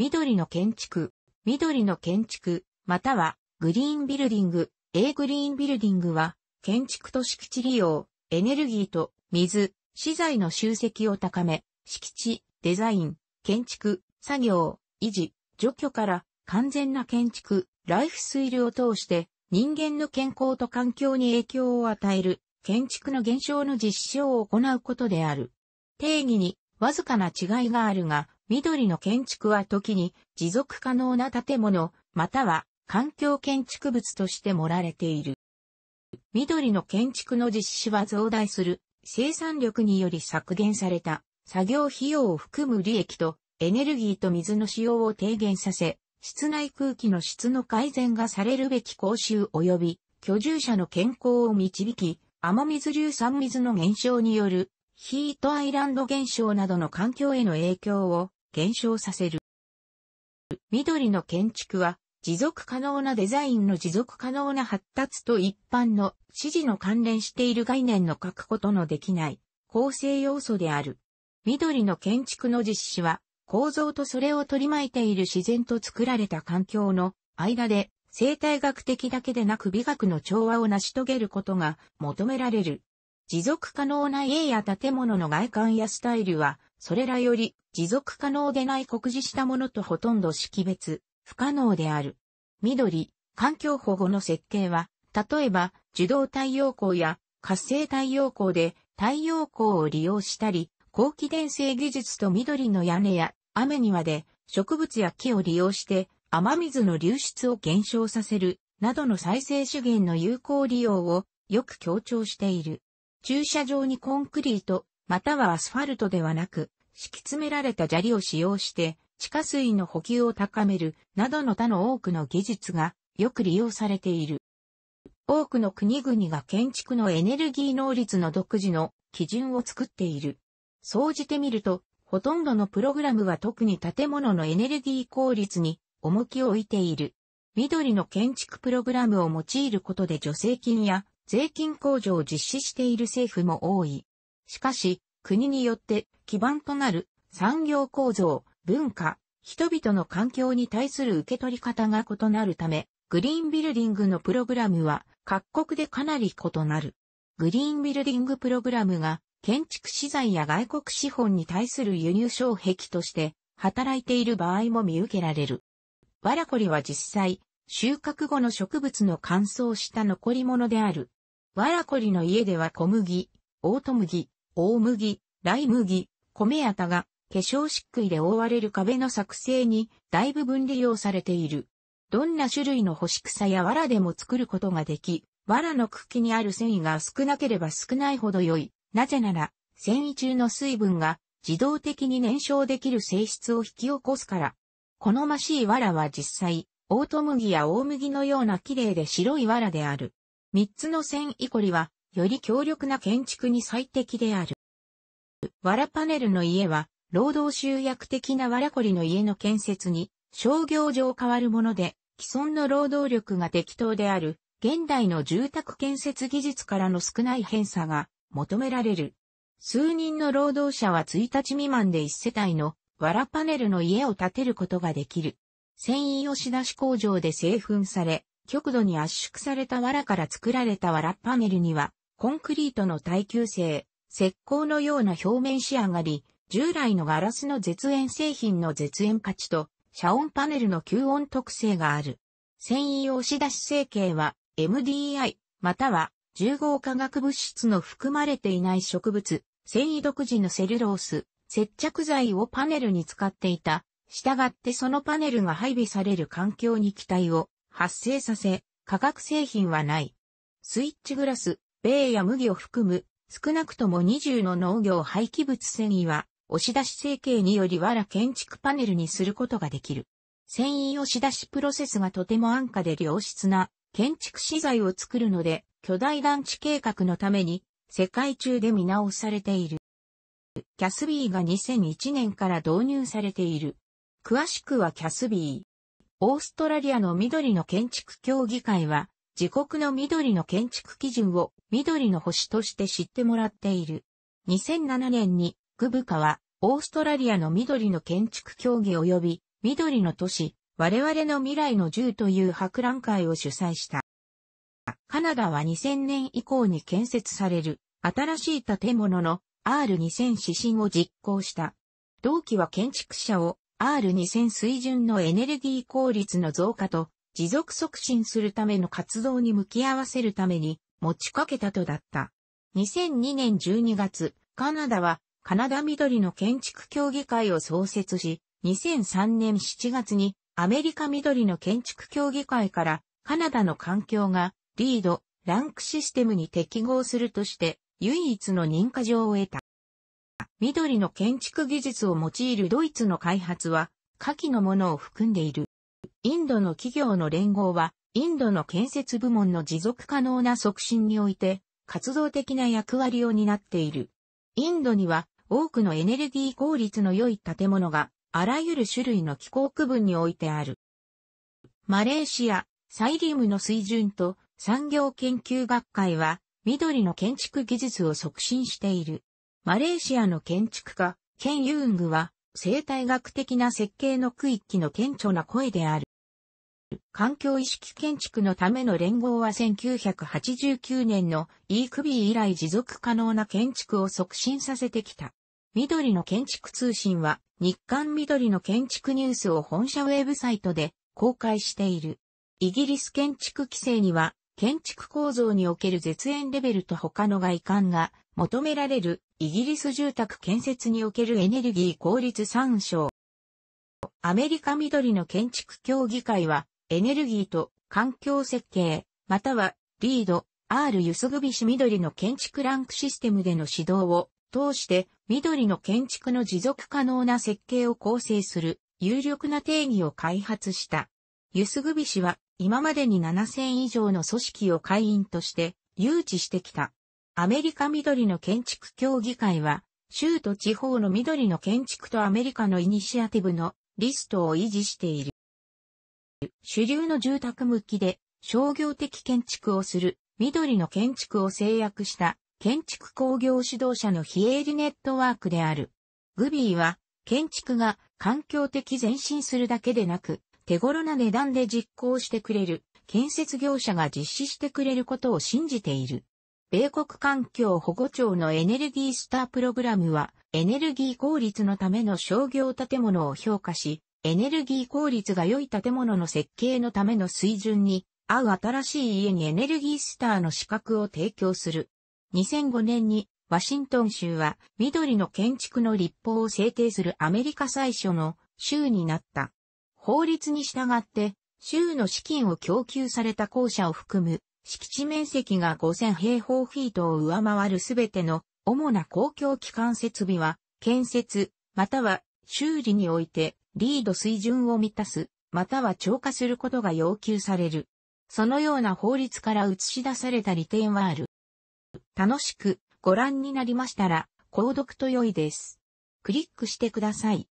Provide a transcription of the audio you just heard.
緑の建築、緑の建築、またはグリーンビルディング、A グリーンビルディングは、建築と敷地利用、エネルギーと水、資材の集積を高め、敷地、デザイン、建築、作業、維持、除去から完全な建築、ライフスイルを通して人間の健康と環境に影響を与える建築の減少の実証を行うことである。定義にわずかな違いがあるが、緑の建築は時に持続可能な建物、または環境建築物として盛られている。緑の建築の実施は増大する生産力により削減された作業費用を含む利益とエネルギーと水の使用を低減させ、室内空気の質の改善がされるべき講習及び居住者の健康を導き、雨水硫酸水の減少によるヒートアイランド現象などの環境への影響を減少させる。緑の建築は、持続可能なデザインの持続可能な発達と一般の指示の関連している概念の書くことのできない構成要素である。緑の建築の実施は構造とそれを取り巻いている自然と作られた環境の間で生態学的だけでなく美学の調和を成し遂げることが求められる。持続可能な家や建物の外観やスタイルは、それらより持続可能でない酷似したものとほとんど識別、不可能である。緑、環境保護の設計は、例えば、受動太陽光や活性太陽光で太陽光を利用したり、高気電性技術と緑の屋根や雨庭で植物や木を利用して雨水の流出を減少させるなどの再生資源の有効利用をよく強調している。駐車場にコンクリート、またはアスファルトではなく、敷き詰められた砂利を使用して、地下水の補給を高める、などの他の多くの技術が、よく利用されている。多くの国々が建築のエネルギー能率の独自の基準を作っている。総じてみると、ほとんどのプログラムは特に建物のエネルギー効率に重きを置いている。緑の建築プログラムを用いることで助成金や税金控除を実施している政府も多い。しかし、国によって基盤となる産業構造、文化、人々の環境に対する受け取り方が異なるため、グリーンビルディングのプログラムは各国でかなり異なる。グリーンビルディングプログラムが建築資材や外国資本に対する輸入障壁として働いている場合も見受けられる。バラコリは実際、収穫後の植物の乾燥した残り物であるわらこりの家では小麦、オート麦、大麦、ライ麦、米やたが、化粧漆喰で覆われる壁の作成に、大部分利用されている。どんな種類の干し草や藁でも作ることができ、藁の茎にある繊維が少なければ少ないほど良い。なぜなら、繊維中の水分が自動的に燃焼できる性質を引き起こすから。好ましい藁は実際、オート麦や大麦のような綺麗で白い藁である。三つの線イコリは、より強力な建築に最適である。藁パネルの家は、労働集約的な藁こりの家の建設に、商業上変わるもので、既存の労働力が適当である、現代の住宅建設技術からの少ない偏差が求められる。数人の労働者は1日未満で1世帯の藁パネルの家を建てることができる。繊維押し出し工場で製粉され、極度に圧縮された藁から作られた藁パネルには、コンクリートの耐久性、石膏のような表面仕上がり、従来のガラスの絶縁製品の絶縁価値と、遮音パネルの吸音特性がある。繊維押し出し成形は、MDI、または、重合化学物質の含まれていない植物、繊維独自のセルロース、接着剤をパネルに使っていた。したがってそのパネルが配備される環境に期待を発生させ、化学製品はない。スイッチグラス、米や麦を含む少なくとも20の農業廃棄物繊維は押し出し成形によりわら建築パネルにすることができる。繊維押し出しプロセスがとても安価で良質な建築資材を作るので巨大団地計画のために世界中で見直されている。キャスビーが2001年から導入されている。詳しくはキャスビー。オーストラリアの緑の建築協議会は、自国の緑の建築基準を緑の星として知ってもらっている。2007年に、グブカは、オーストラリアの緑の建築協議及び、緑の都市、我々の未来の銃という博覧会を主催した。カナダは2000年以降に建設される、新しい建物の R2000 指針を実行した。同期は建築者を R2000 水準のエネルギー効率の増加と持続促進するための活動に向き合わせるために持ちかけたとだった。2002年12月、カナダはカナダ緑の建築協議会を創設し、2003年7月にアメリカ緑の建築協議会からカナダの環境がリード、ランクシステムに適合するとして唯一の認可状を得た。緑の建築技術を用いるドイツの開発は、下記のものを含んでいる。インドの企業の連合は、インドの建設部門の持続可能な促進において、活動的な役割を担っている。インドには、多くのエネルギー効率の良い建物が、あらゆる種類の気候区分においてある。マレーシア、サイリウムの水準と産業研究学会は、緑の建築技術を促進している。マレーシアの建築家、ケン・ユーングは、生態学的な設計の区域の顕著な声である。環境意識建築のための連合は1989年の e ビー以来持続可能な建築を促進させてきた。緑の建築通信は日刊緑の建築ニュースを本社ウェブサイトで公開している。イギリス建築規制には建築構造における絶縁レベルと他の外観が求められるイギリス住宅建設におけるエネルギー効率参照。アメリカ緑の建築協議会はエネルギーと環境設計、またはリード、R ユスグビシ緑の建築ランクシステムでの指導を通して緑の建築の持続可能な設計を構成する有力な定義を開発した。ユスグビ氏は今までに7000以上の組織を会員として誘致してきた。アメリカ緑の建築協議会は、州と地方の緑の建築とアメリカのイニシアティブのリストを維持している。主流の住宅向きで商業的建築をする緑の建築を制約した建築工業指導者の非営利ネットワークである。グビーは建築が環境的前進するだけでなく手頃な値段で実行してくれる、建設業者が実施してくれることを信じている。米国環境保護庁のエネルギースタープログラムは、エネルギー効率のための商業建物を評価し、エネルギー効率が良い建物の設計のための水準に合う新しい家にエネルギースターの資格を提供する。2005年にワシントン州は緑の建築の立法を制定するアメリカ最初の州になった。法律に従って、州の資金を供給された校舎を含む、敷地面積が5000平方フィートを上回るすべての主な公共機関設備は、建設、または修理において、リード水準を満たす、または超過することが要求される。そのような法律から映し出された利点はある。楽しくご覧になりましたら、購読と良いです。クリックしてください。